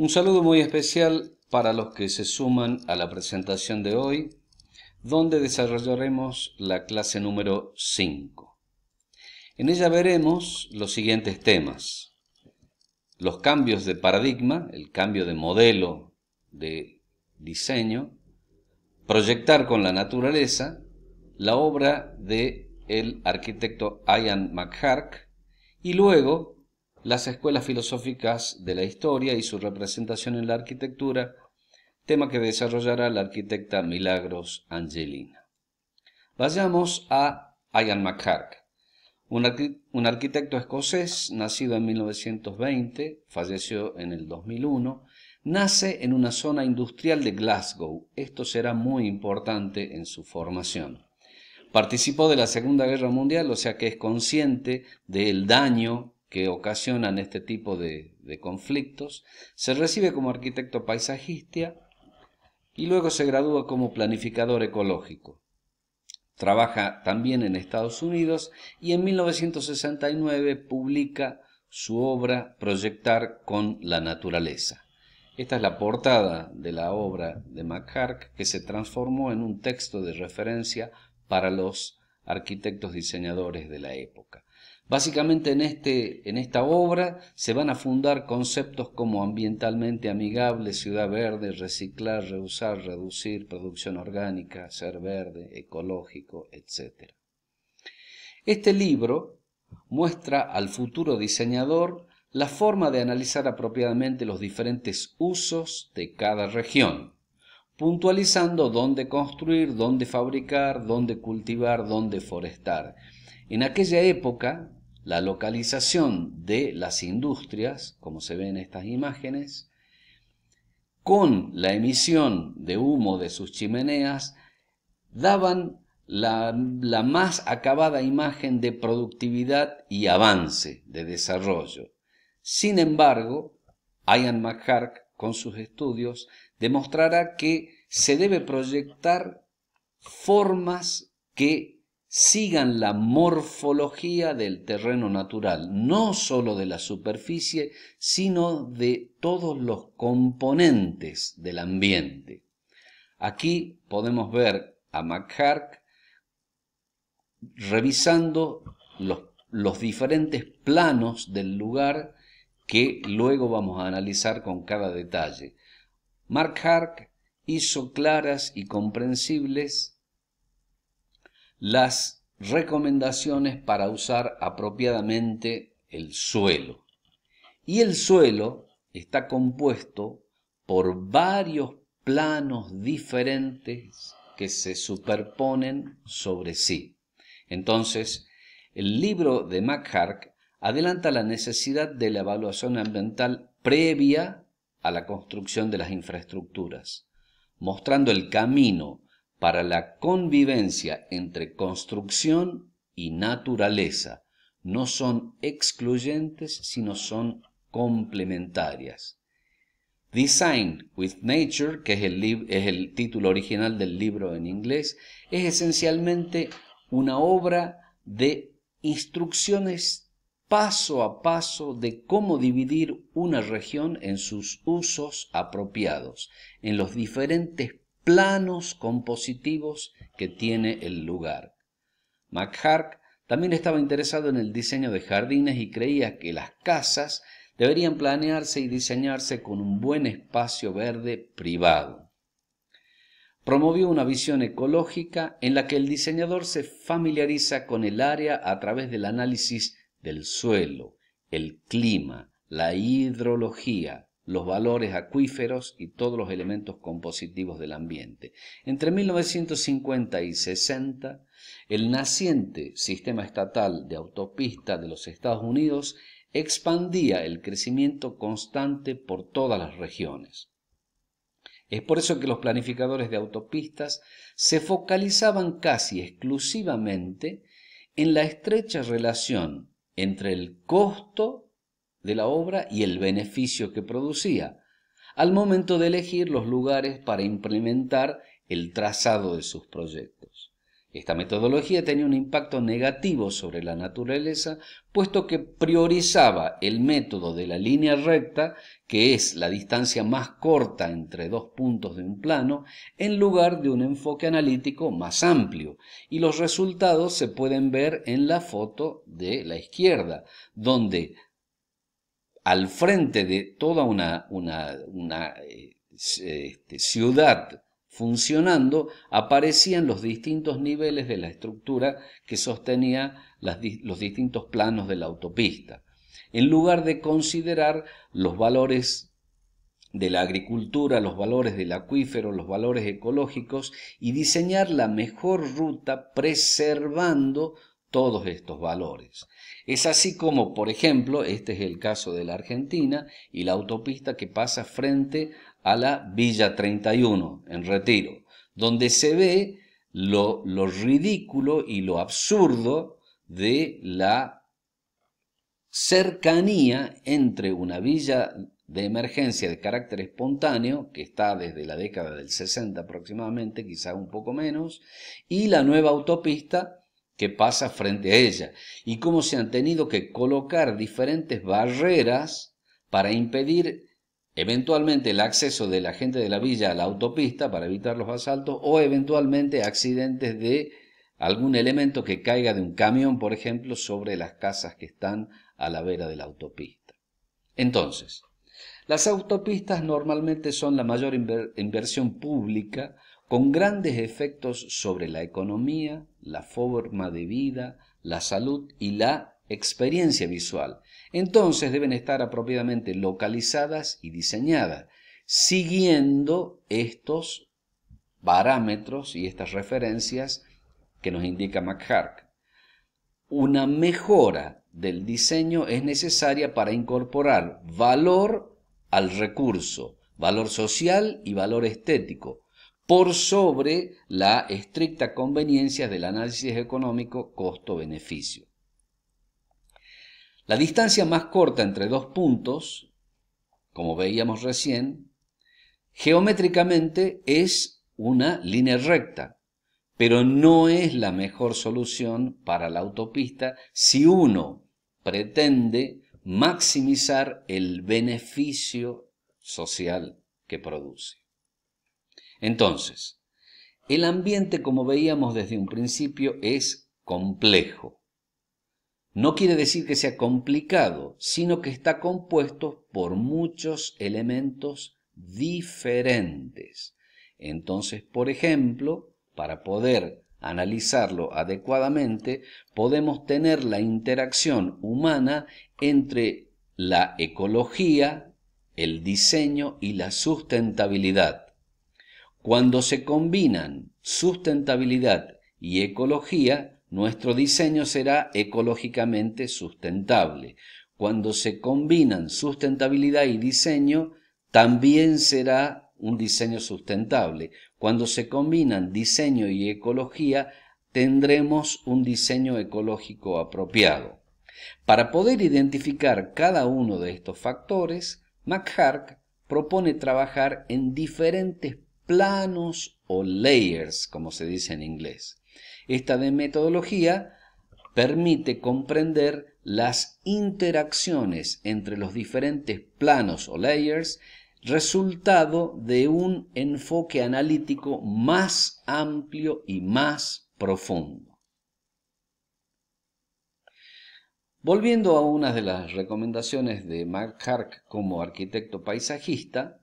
Un saludo muy especial para los que se suman a la presentación de hoy, donde desarrollaremos la clase número 5. En ella veremos los siguientes temas. Los cambios de paradigma, el cambio de modelo de diseño, proyectar con la naturaleza, la obra de el arquitecto Ian McHark y luego las escuelas filosóficas de la historia y su representación en la arquitectura, tema que desarrollará la arquitecta Milagros Angelina. Vayamos a Ian McCark, un, un arquitecto escocés nacido en 1920, falleció en el 2001, nace en una zona industrial de Glasgow. Esto será muy importante en su formación. Participó de la Segunda Guerra Mundial, o sea que es consciente del daño que ocasionan este tipo de, conflictos, se recibe como arquitecto paisajista y luego se gradúa como planificador ecológico. Trabaja también en Estados Unidos y en 1969 publica su obra Proyectar con la naturaleza. Esta es la portada de la obra de McHark que se transformó en un texto de referencia para los arquitectos diseñadores de la época. Básicamente en, este, en esta obra se van a fundar conceptos como ambientalmente amigable, ciudad verde, reciclar, reusar, reducir, producción orgánica, ser verde, ecológico, etc. Este libro muestra al futuro diseñador la forma de analizar apropiadamente los diferentes usos de cada región, puntualizando dónde construir, dónde fabricar, dónde cultivar, dónde forestar. En aquella época, la localización de las industrias, como se ve en estas imágenes, con la emisión de humo de sus chimeneas, daban la, más acabada imagen de productividad y avance, de desarrollo. Sin embargo, Ian McHark, con sus estudios, demostrará que se debe proyectar formas que sigan la morfología del terreno natural, no sólo de la superficie, sino de todos los componentes del ambiente. Aquí podemos ver a Hark revisando los, los diferentes planos del lugar que luego vamos a analizar con cada detalle. Mark Hark hizo claras y comprensibles las recomendaciones para usar apropiadamente el suelo. Y el suelo está compuesto por varios planos diferentes que se superponen sobre sí. Entonces, el libro de McHark adelanta la necesidad de la evaluación ambiental previa a la construcción de las infraestructuras, mostrando el camino para la convivencia entre construcción y naturaleza. No son excluyentes, sino son complementarias. Design with Nature, que es el, es el, título original del libro en inglés, es esencialmente una obra de instrucciones paso a paso de cómo dividir una región en sus usos apropiados, en los diferentes planos compositivos que tiene el lugar. McHark también estaba interesado en el diseño de jardines y creía que las casas deberían planearse y diseñarse con un buen espacio verde privado. Promovió una visión ecológica en la que el diseñador se familiariza con el área a través del análisis del suelo, el clima, la hidrología, los valores acuíferos y todos los elementos compositivos del ambiente. Entre 1950 y 60, el naciente sistema estatal de autopistas de los Estados Unidos expandía el crecimiento constante por todas las regiones. Es por eso que los planificadores de autopistas se focalizaban casi exclusivamente en la estrecha relación entre el costo de la obra y el beneficio que producía, al momento de elegir los lugares para implementar el trazado de sus proyectos. Esta metodología tenía un impacto negativo sobre la naturaleza, puesto que priorizaba el método de la línea recta, que es la distancia más corta entre dos puntos de un plano, en lugar de un enfoque analítico más amplio, y los resultados se pueden ver en la foto de la izquierda, donde al frente de toda una, eh, este, ciudad funcionando, aparecían los distintos niveles de la estructura que sostenía los distintos planos de la autopista, en lugar de considerar los valores de la agricultura, los valores del acuífero, los valores ecológicos y diseñar la mejor ruta preservando todos estos valores. Es así como, por ejemplo, este es el caso de la Argentina y la autopista que pasa frente a la Villa 31 en Retiro, donde se ve lo, ridículo y lo absurdo de la cercanía entre una villa de emergencia de carácter espontáneo, que está desde la década del 60 aproximadamente, quizá un poco menos, y la nueva autopista que pasa frente a ella y cómo se han tenido que colocar diferentes barreras para impedir eventualmente el acceso de la gente de la villa a la autopista para evitar los asaltos o eventualmente accidentes de algún elemento que caiga de un camión, por ejemplo, sobre las casas que están a la vera de la autopista. Entonces, las autopistas normalmente son la mayor inversión pública con grandes efectos sobre la economía, la forma de vida, la salud y la experiencia visual. Entonces deben estar apropiadamente localizadas y diseñadas, siguiendo estos parámetros y estas referencias que nos indica McHark. Una mejora del diseño es necesaria para incorporar valor al recurso, valor social y valor estético, por sobre la estricta conveniencia del análisis económico costo-beneficio. La distancia más corta entre dos puntos, como veíamos recién, geométricamente es una línea recta, pero no es la mejor solución para la autopista si uno pretende maximizar el beneficio social que produce. Entonces, el ambiente, como veíamos desde un principio, es complejo. No quiere decir que sea complicado, sino que está compuesto por muchos elementos diferentes. Entonces, por ejemplo, para poder analizarlo adecuadamente, podemos tener la interacción humana entre la ecología, el diseño y la sustentabilidad. Cuando se combinan sustentabilidad y ecología, nuestro diseño será ecológicamente sustentable. Cuando se combinan sustentabilidad y diseño, también será un diseño sustentable. Cuando se combinan diseño y ecología, tendremos un diseño ecológico apropiado. Para poder identificar cada uno de estos factores, McHark propone trabajar en diferentes planos o layers, como se dice en inglés. Esta de metodología permite comprender las interacciones entre los diferentes planos o layers, resultado de un enfoque analítico más amplio y más profundo. Volviendo a una de las recomendaciones de Mark Hark como arquitecto paisajista,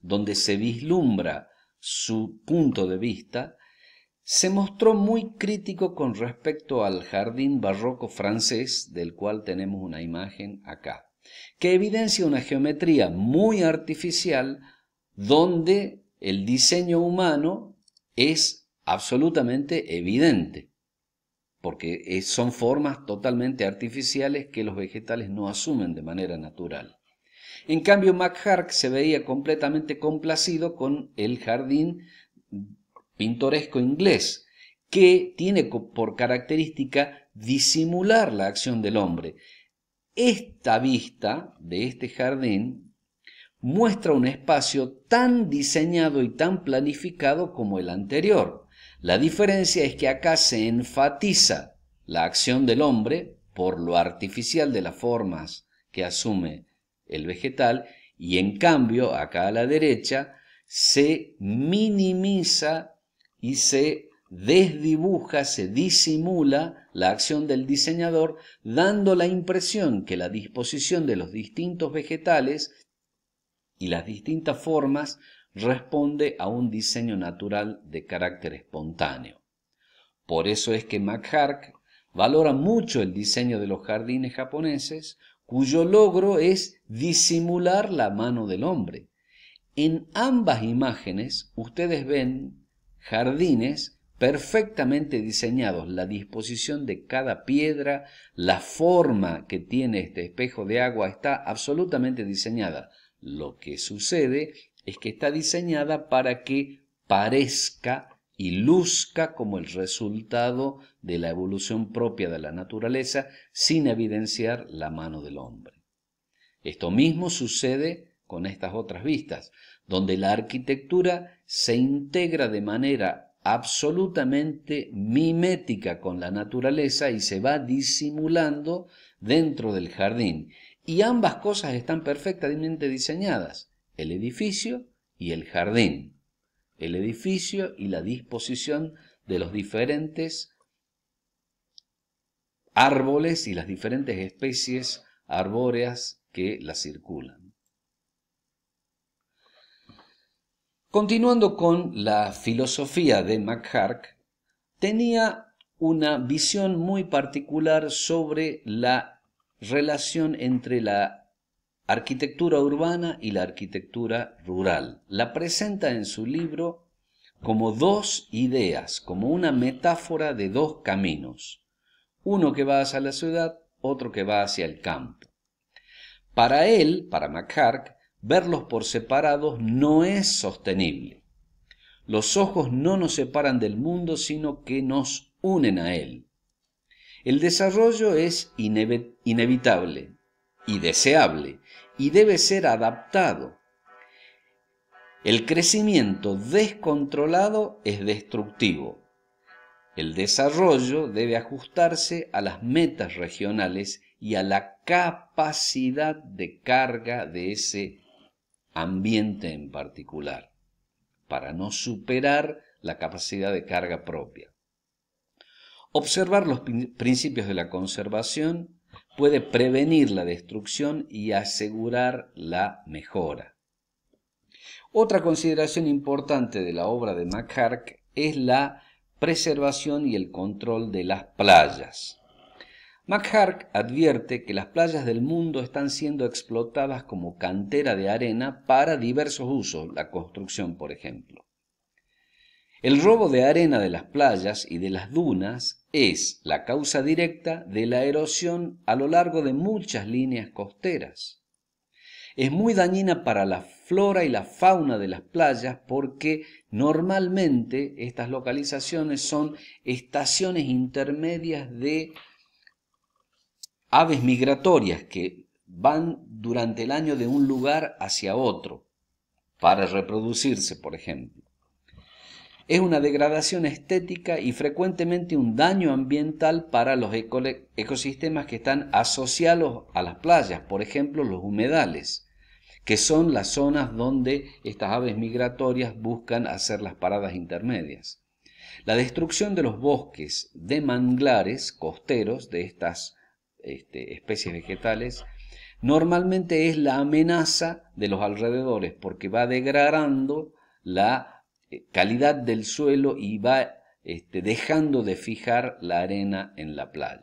donde se vislumbra su punto de vista, se mostró muy crítico con respecto al jardín barroco francés, del cual tenemos una imagen acá, que evidencia una geometría muy artificial donde el diseño humano es absolutamente evidente, porque son formas totalmente artificiales que los vegetales no asumen de manera natural. En cambio, McHark se veía completamente complacido con el jardín pintoresco inglés, que tiene por característica disimular la acción del hombre. Esta vista de este jardín muestra un espacio tan diseñado y tan planificado como el anterior. La diferencia es que acá se enfatiza la acción del hombre por lo artificial de las formas que asume el vegetal y en cambio acá a la derecha se minimiza y se desdibuja, se disimula la acción del diseñador, dando la impresión que la disposición de los distintos vegetales y las distintas formas responde a un diseño natural de carácter espontáneo. Por eso es que McHark valora mucho el diseño de los jardines japoneses cuyo logro es disimular la mano del hombre. En ambas imágenes ustedes ven jardines perfectamente diseñados, la disposición de cada piedra, la forma que tiene este espejo de agua está absolutamente diseñada. Lo que sucede es que está diseñada para que parezca y luzca como el resultado de la evolución propia de la naturaleza sin evidenciar la mano del hombre. Esto mismo sucede con estas otras vistas, donde la arquitectura se integra de manera absolutamente mimética con la naturaleza y se va disimulando dentro del jardín. Y ambas cosas están perfectamente diseñadas, el edificio y el jardín el edificio y la disposición de los diferentes árboles y las diferentes especies arbóreas que la circulan. Continuando con la filosofía de McHark, tenía una visión muy particular sobre la relación entre la arquitectura urbana y la arquitectura rural. La presenta en su libro como dos ideas, como una metáfora de dos caminos, uno que va hacia la ciudad, otro que va hacia el campo. Para él, para mchark verlos por separados no es sostenible. Los ojos no nos separan del mundo, sino que nos unen a él. El desarrollo es inevitable y deseable, y debe ser adaptado. El crecimiento descontrolado es destructivo. El desarrollo debe ajustarse a las metas regionales y a la capacidad de carga de ese ambiente en particular, para no superar la capacidad de carga propia. Observar los principios de la conservación puede prevenir la destrucción y asegurar la mejora. Otra consideración importante de la obra de McHark es la preservación y el control de las playas. McHark advierte que las playas del mundo están siendo explotadas como cantera de arena para diversos usos, la construcción por ejemplo. El robo de arena de las playas y de las dunas es la causa directa de la erosión a lo largo de muchas líneas costeras. Es muy dañina para la flora y la fauna de las playas porque normalmente estas localizaciones son estaciones intermedias de aves migratorias que van durante el año de un lugar hacia otro para reproducirse, por ejemplo es una degradación estética y frecuentemente un daño ambiental para los ecosistemas que están asociados a las playas, por ejemplo los humedales, que son las zonas donde estas aves migratorias buscan hacer las paradas intermedias. La destrucción de los bosques de manglares costeros de estas este, especies vegetales normalmente es la amenaza de los alrededores porque va degradando la eh, calidad del suelo y va este, dejando de fijar la arena en la playa.